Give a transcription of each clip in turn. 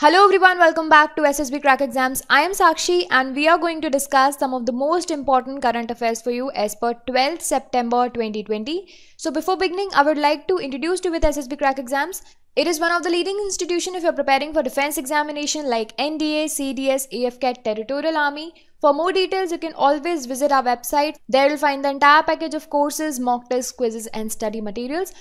Hello everyone, welcome back to SSB Crack Exams. I am Sakshi and we are going to discuss some of the most important current affairs for you as per 12th September 2020. So before beginning, I would like to introduce you with SSB Crack Exams. It is one of the leading institution if you are preparing for defense examination like NDA, CDS, AFCAT, Territorial Army. For more details, you can always visit our website. There you'll find the entire package of courses, mock tests, quizzes and study materials.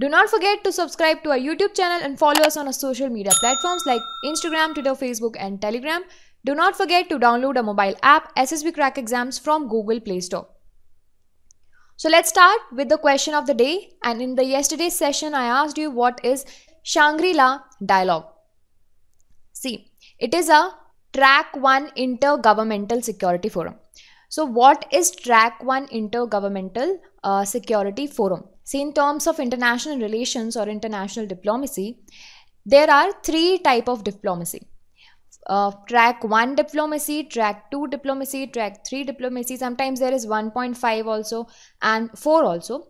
Do not forget to subscribe to our YouTube channel and follow us on our social media platforms like Instagram, Twitter, Facebook and Telegram. Do not forget to download a mobile app SSB Crack Exams from Google Play Store. So let's start with the question of the day and in the yesterday's session I asked you what is Shangri-La dialogue. See, it is a Track 1 Intergovernmental Security Forum. So what is Track 1 Intergovernmental uh, Security Forum? See, in terms of international relations or international diplomacy, there are three type of diplomacy. Uh, track 1 diplomacy, track 2 diplomacy, track 3 diplomacy. Sometimes there is 1.5 also and 4 also.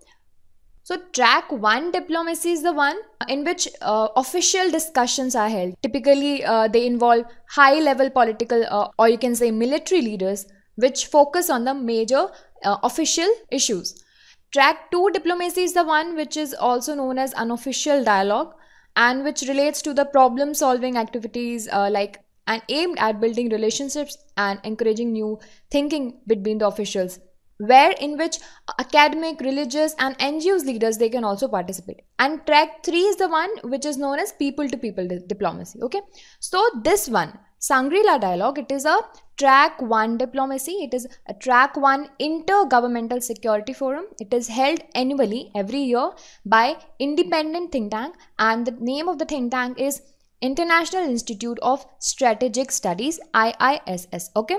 So, track one diplomacy is the one in which uh, official discussions are held. Typically, uh, they involve high level political uh, or you can say military leaders, which focus on the major uh, official issues. Track 2 diplomacy is the one which is also known as unofficial dialogue and which relates to the problem solving activities uh, like and aimed at building relationships and encouraging new thinking between the officials where in which academic, religious and NGOs leaders, they can also participate. And track three is the one which is known as people to people diplomacy. Okay. So this one, Sangrila dialogue, it is a track one diplomacy. It is a track one intergovernmental security forum. It is held annually every year by independent think tank and the name of the think tank is International Institute of Strategic Studies, IISS. Okay.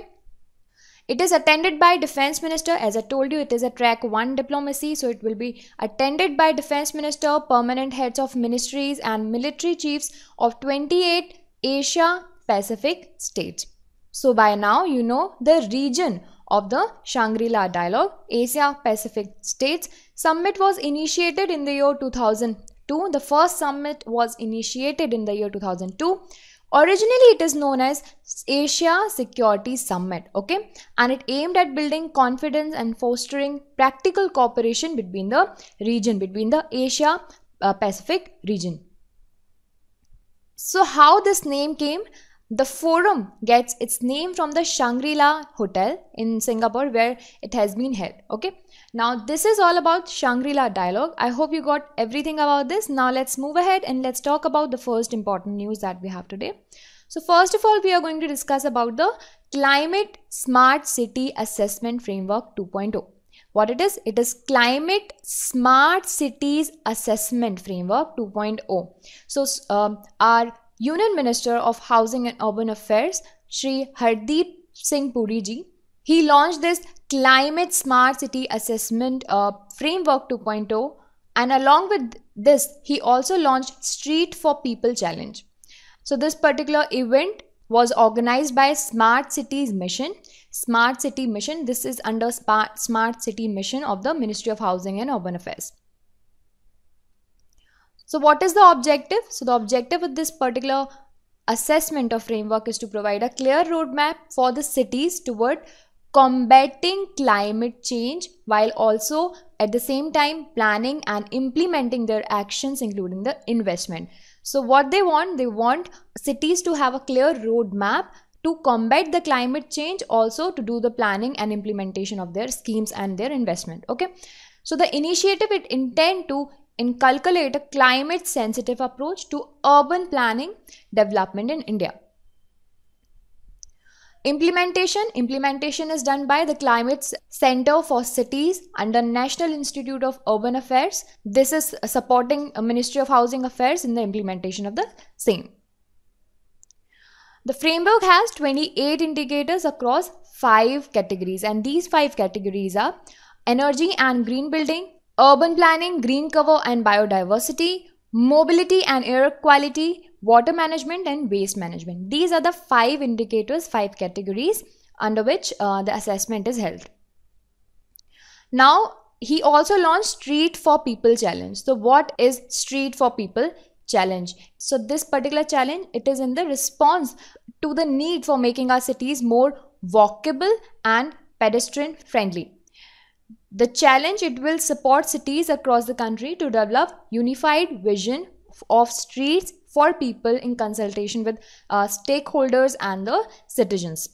It is attended by Defense Minister. As I told you, it is a track 1 diplomacy. So it will be attended by Defense Minister, permanent heads of ministries and military chiefs of 28 Asia Pacific states. So by now you know the region of the Shangri-La Dialogue, Asia Pacific States. Summit was initiated in the year 2002. The first summit was initiated in the year 2002. Originally, it is known as Asia Security Summit, okay? And it aimed at building confidence and fostering practical cooperation between the region, between the Asia uh, Pacific region. So, how this name came? The forum gets its name from the Shangri La Hotel in Singapore where it has been held, okay? Now this is all about Shangri-La dialogue. I hope you got everything about this. Now let's move ahead and let's talk about the first important news that we have today. So first of all, we are going to discuss about the Climate Smart City Assessment Framework 2.0. What it is? It is Climate Smart Cities Assessment Framework 2.0. So um, our Union Minister of Housing and Urban Affairs, Sri Hardeep Singh Puri ji he launched this Climate Smart City Assessment uh, Framework 2.0 and along with this he also launched Street for People Challenge. So this particular event was organized by Smart Cities Mission. Smart City Mission this is under Smart City Mission of the Ministry of Housing and Urban Affairs. So what is the objective? So the objective with this particular assessment of framework is to provide a clear roadmap for the cities toward combating climate change while also at the same time planning and implementing their actions including the investment so what they want they want cities to have a clear roadmap to combat the climate change also to do the planning and implementation of their schemes and their investment okay so the initiative it intend to inculcate a climate sensitive approach to urban planning development in india Implementation. Implementation is done by the Climate Center for Cities under National Institute of Urban Affairs. This is supporting Ministry of Housing Affairs in the implementation of the same. The framework has 28 indicators across five categories and these five categories are energy and green building, urban planning, green cover and biodiversity, mobility and air quality, water management and waste management these are the five indicators five categories under which uh, the assessment is held now he also launched street for people challenge so what is street for people challenge so this particular challenge it is in the response to the need for making our cities more walkable and pedestrian friendly the challenge it will support cities across the country to develop unified vision of streets for people in consultation with uh, stakeholders and the citizens.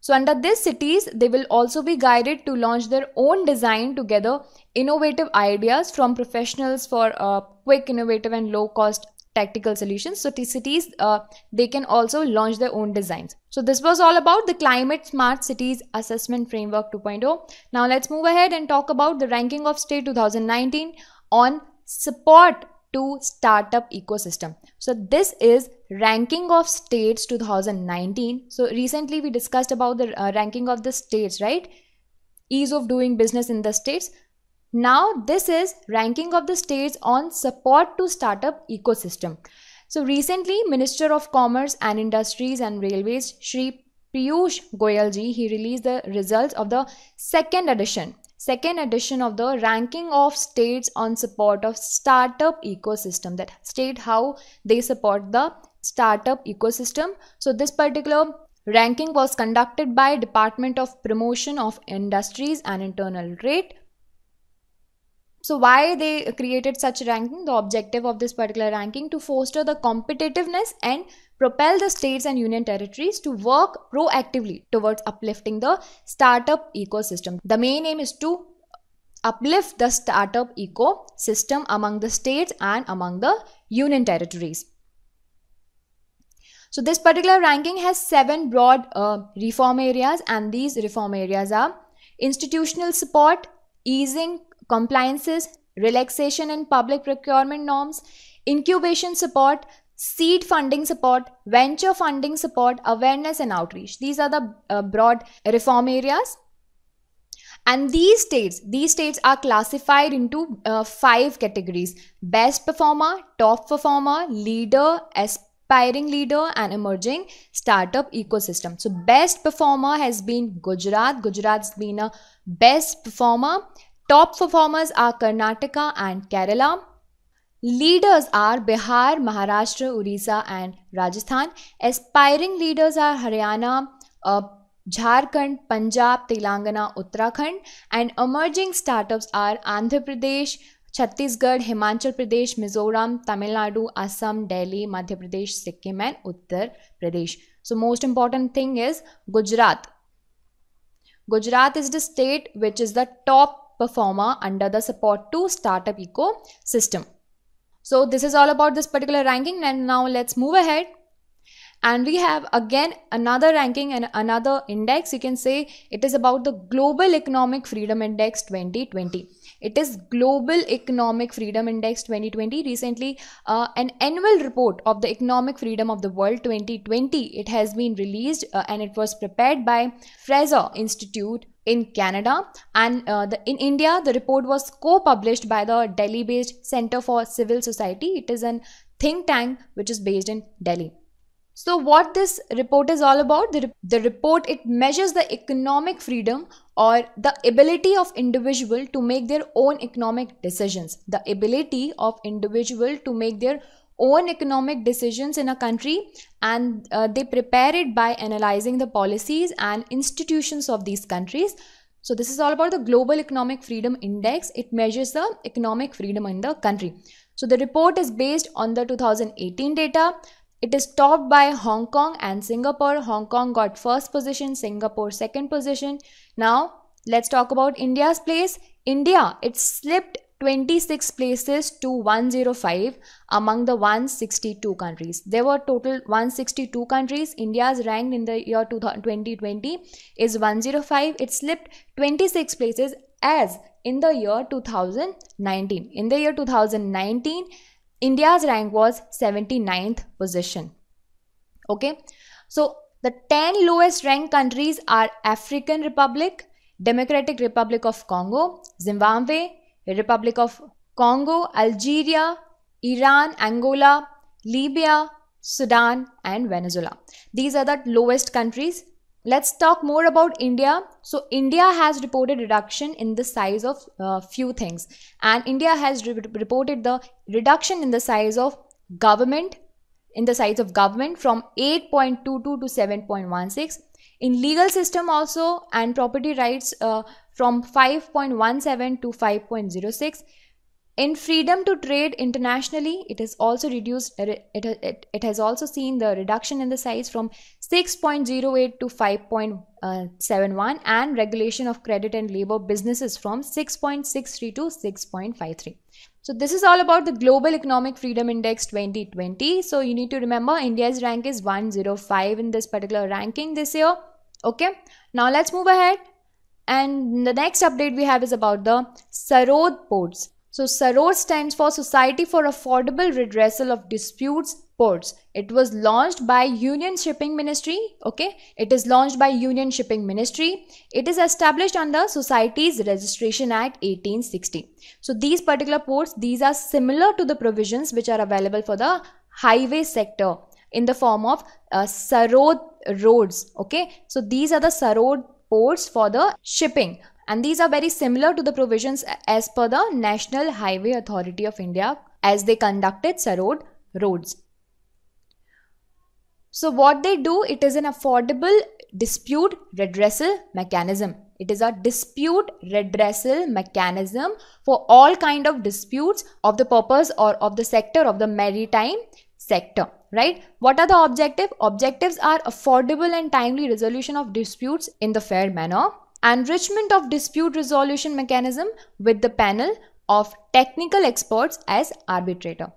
So under these cities, they will also be guided to launch their own design together innovative ideas from professionals for uh, quick, innovative and low cost tactical solutions. So cities, uh, they can also launch their own designs. So this was all about the Climate Smart Cities Assessment Framework 2.0. Now let's move ahead and talk about the ranking of state 2019 on support to startup ecosystem. So this is ranking of states 2019. So recently we discussed about the uh, ranking of the states, right? Ease of doing business in the states. Now this is ranking of the states on support to startup ecosystem. So recently Minister of Commerce and Industries and Railways Shri Piyush Goyalji he released the results of the second edition second edition of the ranking of states on support of startup ecosystem that state how they support the startup ecosystem. So this particular ranking was conducted by Department of Promotion of Industries and Internal Rate so why they created such ranking? The objective of this particular ranking to foster the competitiveness and propel the states and union territories to work proactively towards uplifting the startup ecosystem. The main aim is to uplift the startup ecosystem among the states and among the union territories. So this particular ranking has seven broad uh, reform areas and these reform areas are institutional support, easing compliances, relaxation in public procurement norms, incubation support, seed funding support, venture funding support, awareness and outreach. These are the uh, broad reform areas. And these states, these states are classified into uh, five categories. Best performer, top performer, leader, aspiring leader and emerging startup ecosystem. So best performer has been Gujarat. Gujarat's been a best performer. Top performers are Karnataka and Kerala leaders are Bihar Maharashtra Orissa and Rajasthan aspiring leaders are Haryana Jharkhand Punjab Telangana Uttarakhand and emerging startups are Andhra Pradesh Chhattisgarh Himachal Pradesh Mizoram Tamil Nadu Assam Delhi Madhya Pradesh Sikkim and Uttar Pradesh so most important thing is Gujarat Gujarat is the state which is the top performer under the support to startup ecosystem. So this is all about this particular ranking and now let's move ahead. And we have again another ranking and another index. You can say it is about the Global Economic Freedom Index 2020. It is Global Economic Freedom Index 2020. Recently, uh, an annual report of the Economic Freedom of the World 2020. It has been released uh, and it was prepared by Fraser Institute in Canada. And uh, the, in India, the report was co published by the Delhi based Center for Civil Society. It is an think tank which is based in Delhi. So, what this report is all about? The, the report it measures the economic freedom or the ability of individual to make their own economic decisions. The ability of individual to make their own economic decisions in a country and uh, they prepare it by analyzing the policies and institutions of these countries. So, this is all about the Global Economic Freedom Index. It measures the economic freedom in the country. So, the report is based on the 2018 data. It is topped by Hong Kong and Singapore. Hong Kong got first position, Singapore second position. Now, let's talk about India's place. India, it slipped 26 places to 105 among the 162 countries. There were total 162 countries. India's ranked in the year 2020 is 105. It slipped 26 places as in the year 2019. In the year 2019, India's rank was 79th position. Okay. So the 10 lowest ranked countries are African Republic, Democratic Republic of Congo, Zimbabwe, Republic of Congo, Algeria, Iran, Angola, Libya, Sudan, and Venezuela. These are the lowest countries. Let's talk more about India. So, India has reported reduction in the size of uh, few things, and India has re reported the reduction in the size of government in the size of government from 8.22 to 7.16 in legal system also and property rights uh, from 5.17 to 5.06 in freedom to trade internationally, it has also reduced. It, it, it has also seen the reduction in the size from 6.08 to 5.71, uh, and regulation of credit and labor businesses from 6.63 to 6.53. So this is all about the Global Economic Freedom Index 2020. So you need to remember India's rank is 105 in this particular ranking this year. Okay. Now let's move ahead. And the next update we have is about the Sarod ports. So SAROR stands for Society for Affordable Redressal of Disputes Ports. It was launched by Union Shipping Ministry. Okay, it is launched by Union Shipping Ministry. It is established under Society's Registration Act 1860. So these particular ports, these are similar to the provisions which are available for the highway sector in the form of uh, Sarod roads. Okay, so these are the Sarod ports for the shipping and these are very similar to the provisions as per the National Highway Authority of India as they conducted Sarod roads. So what they do, it is an affordable dispute redressal mechanism. It is a dispute redressal mechanism for all kind of disputes of the purpose or of the sector of the maritime sector right what are the objective objectives are affordable and timely resolution of disputes in the fair manner enrichment of dispute resolution mechanism with the panel of technical experts as arbitrator.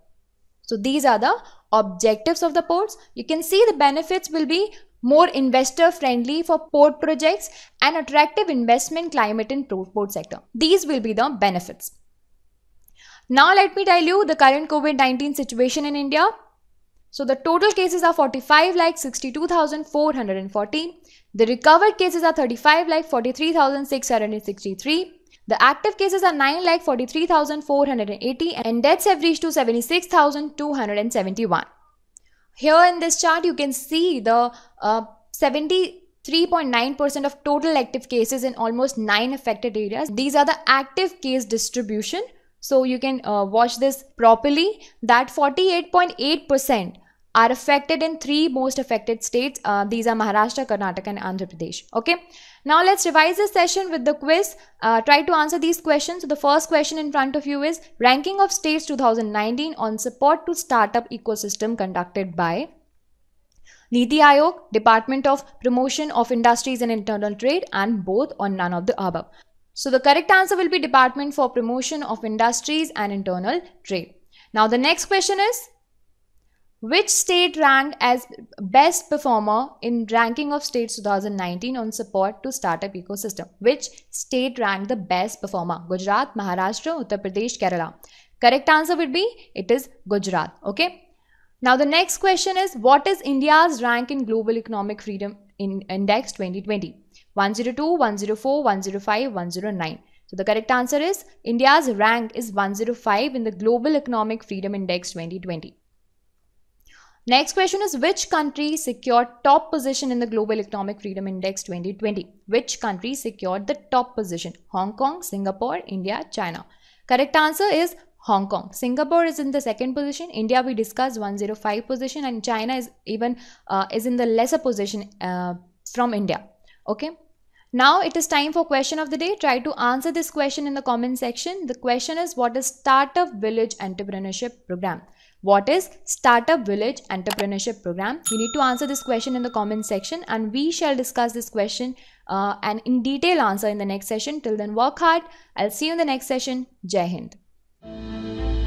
So these are the objectives of the ports. You can see the benefits will be more investor friendly for port projects and attractive investment climate in port sector. These will be the benefits. Now let me tell you the current COVID-19 situation in India. So the total cases are 45 like 62,414. The recovered cases are 35, 43,663. The active cases are nine, 43,480, and deaths have reached to 76,271. Here in this chart, you can see the 73.9% uh, of total active cases in almost 9 affected areas. These are the active case distribution. So you can uh, watch this properly that 48.8% are affected in three most affected states. Uh, these are Maharashtra, Karnataka and Andhra Pradesh. Okay. Now let's revise this session with the quiz. Uh, try to answer these questions. So the first question in front of you is ranking of states 2019 on support to startup ecosystem conducted by Niti Aayog, Department of Promotion of Industries and Internal Trade and both or none of the above. So the correct answer will be Department for Promotion of Industries and Internal Trade. Now the next question is which state ranked as best performer in ranking of states 2019 on support to startup ecosystem? Which state ranked the best performer? Gujarat, Maharashtra, Uttar Pradesh, Kerala. Correct answer would be it is Gujarat. Okay. Now the next question is what is India's rank in Global Economic Freedom in Index 2020? 102, 104, 105, 109. So the correct answer is India's rank is 105 in the Global Economic Freedom Index 2020. Next question is which country secured top position in the Global Economic Freedom Index 2020? Which country secured the top position? Hong Kong, Singapore, India, China. Correct answer is Hong Kong. Singapore is in the second position. India we discussed 105 position and China is even uh, is in the lesser position uh, from India. Okay. Now it is time for question of the day. Try to answer this question in the comment section. The question is what is Startup Village Entrepreneurship Program? What is Startup Village Entrepreneurship Program? You need to answer this question in the comment section and we shall discuss this question uh, and in detail answer in the next session. Till then, work hard. I'll see you in the next session. Jai Hind.